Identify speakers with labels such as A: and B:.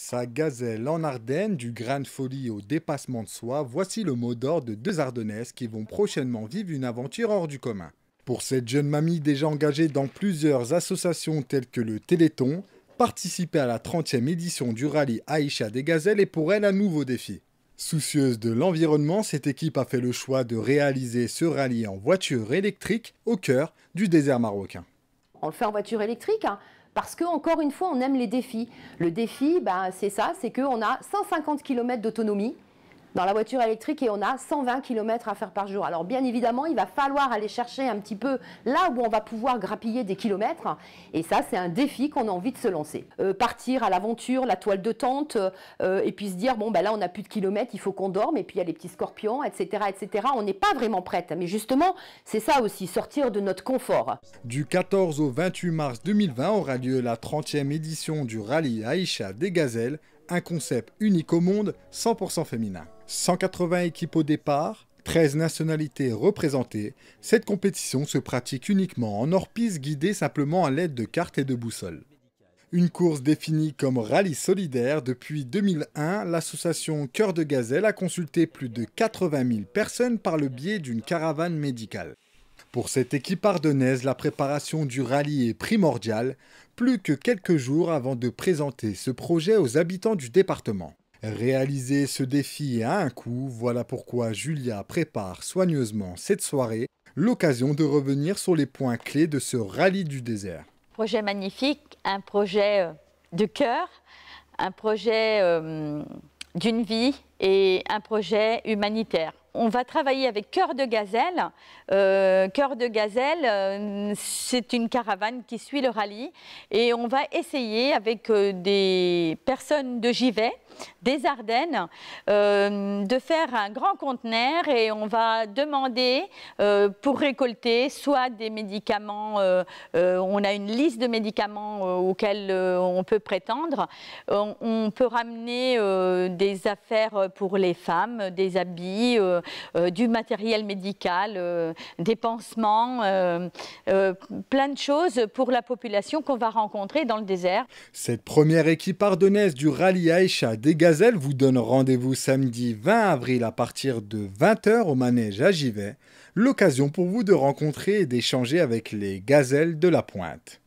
A: Sa gazelle en Ardennes, du grain de folie au dépassement de soi, voici le mot d'ordre de deux Ardennaises qui vont prochainement vivre une aventure hors du commun. Pour cette jeune mamie déjà engagée dans plusieurs associations telles que le Téléthon, participer à la 30e édition du rallye Aïcha des Gazelles est pour elle un nouveau défi. Soucieuse de l'environnement, cette équipe a fait le choix de réaliser ce rallye en voiture électrique au cœur du désert marocain.
B: On le fait en voiture électrique, hein. Parce que, encore une fois, on aime les défis. Le défi, bah, c'est ça, c'est qu'on a 150 km d'autonomie dans la voiture électrique et on a 120 km à faire par jour. Alors bien évidemment, il va falloir aller chercher un petit peu là où on va pouvoir grappiller des kilomètres et ça c'est un défi qu'on a envie de se lancer. Euh, partir à l'aventure, la toile de tente euh, et puis se dire bon ben là on n'a plus de kilomètres, il faut qu'on dorme et puis il y a les petits scorpions, etc. etc. On n'est pas vraiment prête mais justement c'est ça aussi, sortir de notre confort.
A: Du 14 au 28 mars 2020 aura lieu la 30e édition du rallye Aïcha des Gazelles un concept unique au monde, 100% féminin. 180 équipes au départ, 13 nationalités représentées, cette compétition se pratique uniquement en hors guidée simplement à l'aide de cartes et de boussoles. Une course définie comme rallye solidaire, depuis 2001, l'association Cœur de Gazelle a consulté plus de 80 000 personnes par le biais d'une caravane médicale. Pour cette équipe ardennaise, la préparation du rallye est primordiale, plus que quelques jours avant de présenter ce projet aux habitants du département. Réaliser ce défi à un coup, voilà pourquoi Julia prépare soigneusement cette soirée, l'occasion de revenir sur les points clés de ce rallye du désert.
C: Projet magnifique, un projet euh, de cœur, un projet euh, d'une vie et un projet humanitaire on va travailler avec Cœur de Gazelle. Coeur Cœur de Gazelle, euh, c'est une caravane qui suit le rallye et on va essayer avec euh, des personnes de Givet des Ardennes euh, de faire un grand conteneur et on va demander euh, pour récolter soit des médicaments, euh, on a une liste de médicaments auxquels on peut prétendre, on, peut ramener des affaires pour les femmes, des habits, du matériel médical, des pansements, plein de choses pour la population qu'on va rencontrer dans le désert.
A: Cette première équipe ardennaise du rallye Aïcha les Gazelles vous donnent rendez-vous samedi 20 avril à partir de 20h au manège à Givet, l'occasion pour vous de rencontrer et d'échanger avec les Gazelles de la Pointe.